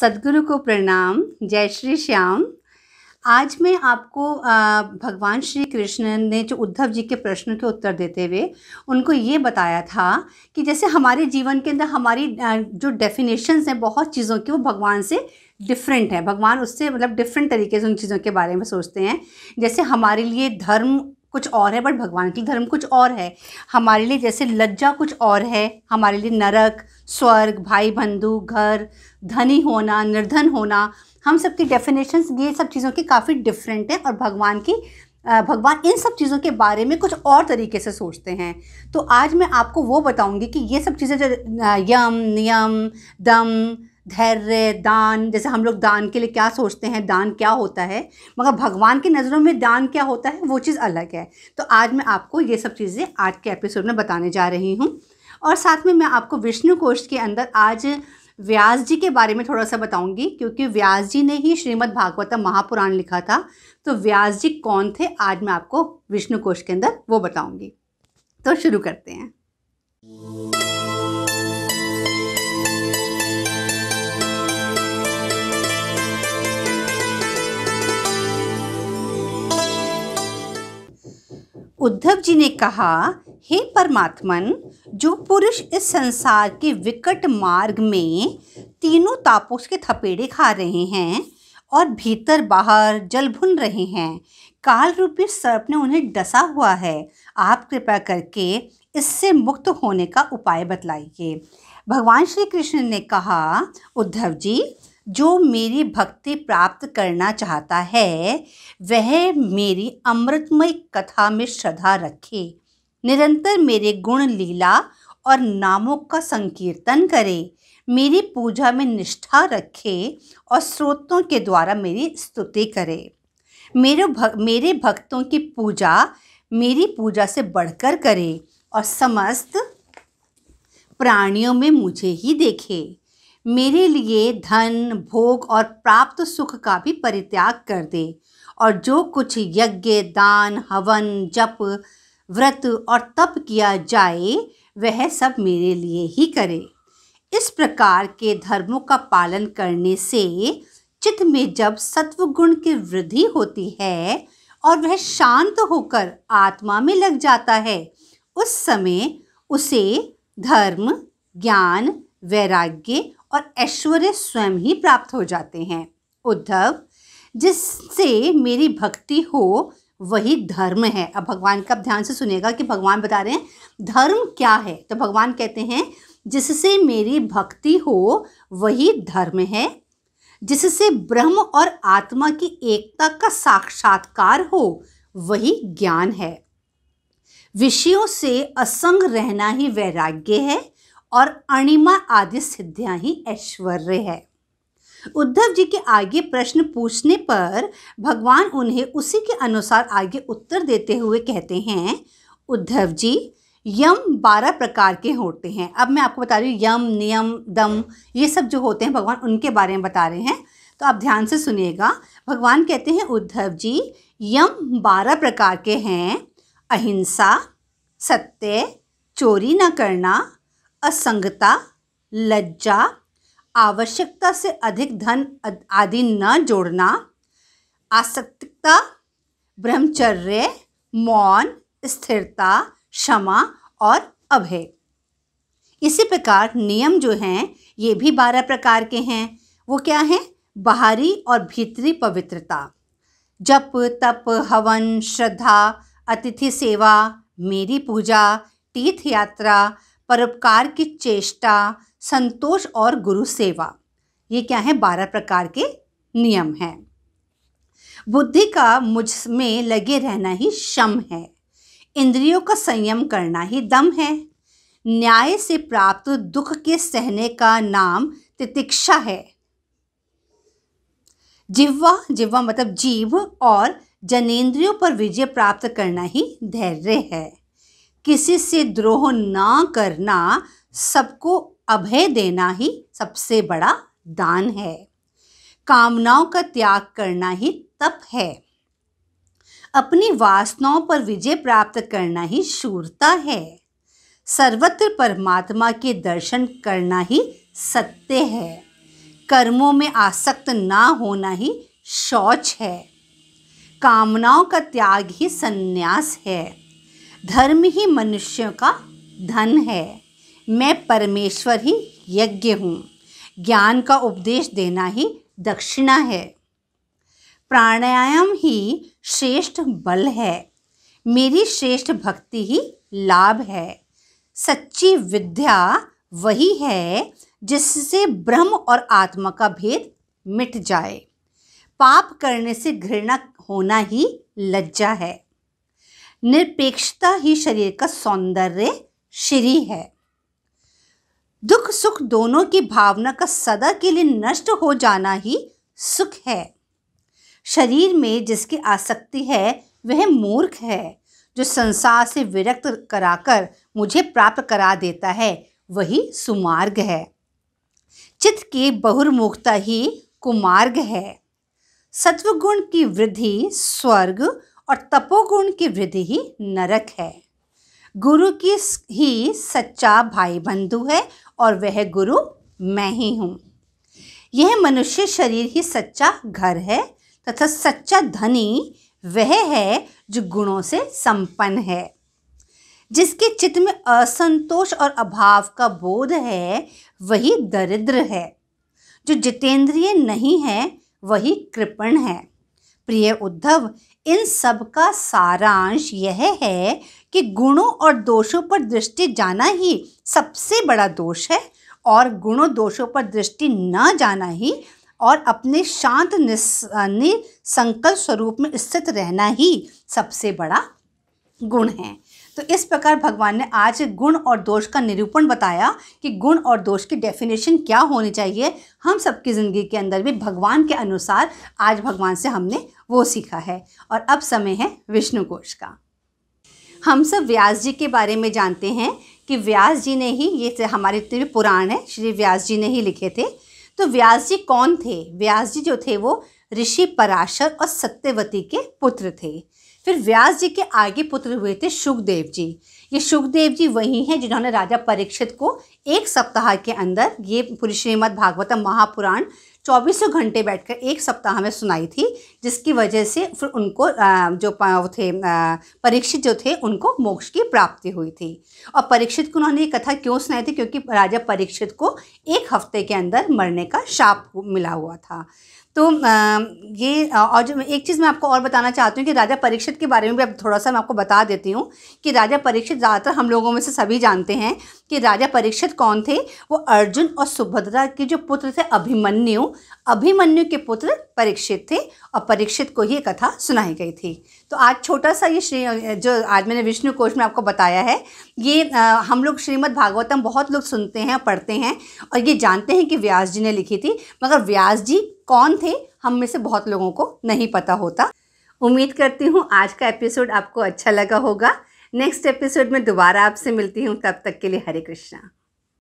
सदगुरु को प्रणाम जय श्री श्याम आज मैं आपको भगवान श्री कृष्ण ने जो उद्धव जी के प्रश्न के उत्तर देते हुए उनको ये बताया था कि जैसे हमारे जीवन के अंदर हमारी जो डेफिनेशंस हैं बहुत चीज़ों की वो भगवान से डिफरेंट है भगवान उससे मतलब डिफरेंट तरीके से उन चीज़ों के बारे में सोचते हैं जैसे हमारे लिए धर्म कुछ और है बट भगवान की धर्म कुछ और है हमारे लिए जैसे लज्जा कुछ और है हमारे लिए नरक स्वर्ग भाई बंधु घर धनी होना निर्धन होना हम सबकी डेफिनेशन ये सब चीज़ों की काफ़ी डिफरेंट है और भगवान की भगवान इन सब चीज़ों के बारे में कुछ और तरीके से सोचते हैं तो आज मैं आपको वो बताऊंगी कि ये सब चीज़ें जो यम नियम दम धैर्य दान जैसे हम लोग दान के लिए क्या सोचते हैं दान क्या होता है मगर भगवान की नज़रों में दान क्या होता है वो चीज़ अलग है तो आज मैं आपको ये सब चीज़ें आज के एपिसोड में बताने जा रही हूँ और साथ में मैं आपको विष्णु कोष के अंदर आज व्यास जी के बारे में थोड़ा सा बताऊंगी क्योंकि व्यास जी ने ही श्रीमद् भागवत महापुराण लिखा था तो व्यास जी कौन थे आज मैं आपको विष्णु कोष के अंदर वो बताऊंगी तो शुरू करते हैं उद्धव जी ने कहा हे परमात्मन जो पुरुष इस संसार के विकट मार्ग में तीनों तापों के थपेड़े खा रहे हैं और भीतर बाहर जल भुन रहे हैं काल रूपी सर्प ने उन्हें डसा हुआ है आप कृपया करके इससे मुक्त होने का उपाय बतलाइए भगवान श्री कृष्ण ने कहा उद्धव जी जो मेरी भक्ति प्राप्त करना चाहता है वह मेरी अमृतमय कथा में श्रद्धा रखे निरंतर मेरे गुण लीला और नामों का संकीर्तन करे मेरी पूजा में निष्ठा रखे और स्रोतों के द्वारा मेरी स्तुति करे मेरे भक, मेरे भक्तों की पूजा मेरी पूजा से बढ़कर करे और समस्त प्राणियों में मुझे ही देखे मेरे लिए धन भोग और प्राप्त सुख का भी परित्याग कर दे और जो कुछ यज्ञ दान हवन जप व्रत और तप किया जाए वह सब मेरे लिए ही करे इस प्रकार के धर्मों का पालन करने से चित्त में जब सत्व गुण की वृद्धि होती है और वह शांत होकर आत्मा में लग जाता है उस समय उसे धर्म ज्ञान वैराग्य और ऐश्वर्य स्वयं ही प्राप्त हो जाते हैं उद्धव जिससे मेरी भक्ति हो वही धर्म है अब भगवान का ध्यान से सुनेगा कि भगवान बता रहे हैं धर्म क्या है तो भगवान कहते हैं जिससे मेरी भक्ति हो वही धर्म है जिससे ब्रह्म और आत्मा की एकता का साक्षात्कार हो वही ज्ञान है विषयों से असंग रहना ही वैराग्य है और अणिमा आदि सिद्धियां ही ऐश्वर्य है उद्धव जी के आगे प्रश्न पूछने पर भगवान उन्हें उसी के अनुसार आगे उत्तर देते हुए कहते हैं उद्धव जी यम बारह प्रकार के होते हैं अब मैं आपको बता रही हूँ यम नियम दम ये सब जो होते हैं भगवान उनके बारे में बता रहे हैं तो आप ध्यान से सुनिएगा भगवान कहते हैं उद्धव जी यम बारह प्रकार के हैं अहिंसा सत्य चोरी न करना असंगता लज्जा आवश्यकता से अधिक धन आदि न जोड़ना आसक्तिकता ब्रह्मचर्य मौन स्थिरता क्षमा और अभय इसी प्रकार नियम जो हैं ये भी बारह प्रकार के हैं वो क्या हैं बाहरी और भीतरी पवित्रता जप तप हवन श्रद्धा अतिथि सेवा मेरी पूजा तीर्थ यात्रा परोपकार की चेष्टा संतोष और गुरु सेवा ये क्या है बारह प्रकार के नियम हैं बुद्धि का मुझ में लगे रहना ही शम है इंद्रियों का संयम करना ही दम है न्याय से प्राप्त दुख के सहने का नाम तितिक्षा है जिह्वा जिह्वा मतलब जीव और जनेन्द्रियों पर विजय प्राप्त करना ही धैर्य है किसी से द्रोह ना करना सबको अभय देना ही सबसे बड़ा दान है कामनाओं का त्याग करना ही तप है अपनी वासनाओं पर विजय प्राप्त करना ही शूरता है सर्वत्र परमात्मा के दर्शन करना ही सत्य है कर्मों में आसक्त ना होना ही शौच है कामनाओं का त्याग ही संन्यास है धर्म ही मनुष्यों का धन है मैं परमेश्वर ही यज्ञ हूँ ज्ञान का उपदेश देना ही दक्षिणा है प्राणायाम ही श्रेष्ठ बल है मेरी श्रेष्ठ भक्ति ही लाभ है सच्ची विद्या वही है जिससे ब्रह्म और आत्मा का भेद मिट जाए पाप करने से घृणा होना ही लज्जा है निरपेक्षता ही शरीर का सौंदर्य श्री है दुख सुख दोनों की भावना का सदा के लिए नष्ट हो जाना ही सुख है शरीर में जिसकी आसक्ति है वह मूर्ख है जो संसार से विरक्त कराकर मुझे प्राप्त करा देता है वही सुमार्ग है चित्त की बहुर्मुखता ही कुमार्ग है सत्वगुण की वृद्धि स्वर्ग और तपोगुण की वृद्धि ही नरक है गुरु की ही सच्चा भाई बंधु है और वह गुरु मैं ही हूँ यह मनुष्य शरीर ही सच्चा घर है तथा सच्चा धनी वह है जो गुणों से संपन्न है जिसके चित्त में असंतोष और अभाव का बोध है वही दरिद्र है जो जितेंद्रिय नहीं है वही कृपण है प्रिय उद्धव इन सब का सारांश यह है कि गुणों और दोषों पर दृष्टि जाना ही सबसे बड़ा दोष है और गुणों दोषों पर दृष्टि न जाना ही और अपने शांत निसंकल्प स्वरूप में स्थित रहना ही सबसे बड़ा गुण हैं तो इस प्रकार भगवान ने आज गुण और दोष का निरूपण बताया कि गुण और दोष की डेफिनेशन क्या होनी चाहिए हम सबकी ज़िंदगी के अंदर भी भगवान के अनुसार आज भगवान से हमने वो सीखा है और अब समय है विष्णु कोष का हम सब व्यास जी के बारे में जानते हैं कि व्यास जी ने ही ये हमारे जितने पुराण है श्री व्यास जी ने ही लिखे थे तो व्यास जी कौन थे व्यास जी जो थे वो ऋषि पराशर और सत्यवती के पुत्र थे फिर व्यास जी के आगे पुत्र हुए थे सुखदेव जी ये सुखदेव जी वही हैं जिन्होंने राजा परीक्षित को एक सप्ताह के अंदर ये पूरी श्रीमद भागवत महापुराण चौबीसों घंटे बैठकर एक सप्ताह में सुनाई थी जिसकी वजह से फिर उनको जो थे परीक्षित जो थे उनको मोक्ष की प्राप्ति हुई थी और परीक्षित को उन्होंने ये कथा क्यों सुनाई थी क्योंकि राजा परीक्षित को एक हफ्ते के अंदर मरने का शाप मिला हुआ था तो ये और जो एक चीज़ मैं आपको और बताना चाहती हूँ कि राजा परीक्षित के बारे में भी अब थोड़ा सा मैं आपको बता देती हूँ कि राजा परीक्षित ज़्यादातर हम लोगों में से सभी जानते हैं कि राजा परीक्षित कौन थे वो अर्जुन और सुभद्रा के जो पुत्र थे अभिमन्यु अभिमन्यु के पुत्र परीक्षित थे और परीक्षित को ही कथा सुनाई गई थी तो आज छोटा सा ये श्री जो आज मैंने विष्णु कोष में आपको बताया है ये हम लोग श्रीमद् भागवतम बहुत लोग सुनते हैं पढ़ते हैं और ये जानते हैं कि व्यास जी ने लिखी थी मगर व्यास जी कौन थे हम में से बहुत लोगों को नहीं पता होता उम्मीद करती हूँ आज का एपिसोड आपको अच्छा लगा होगा नेक्स्ट एपिसोड में दोबारा आपसे मिलती हूँ तब तक के लिए हरे कृष्णा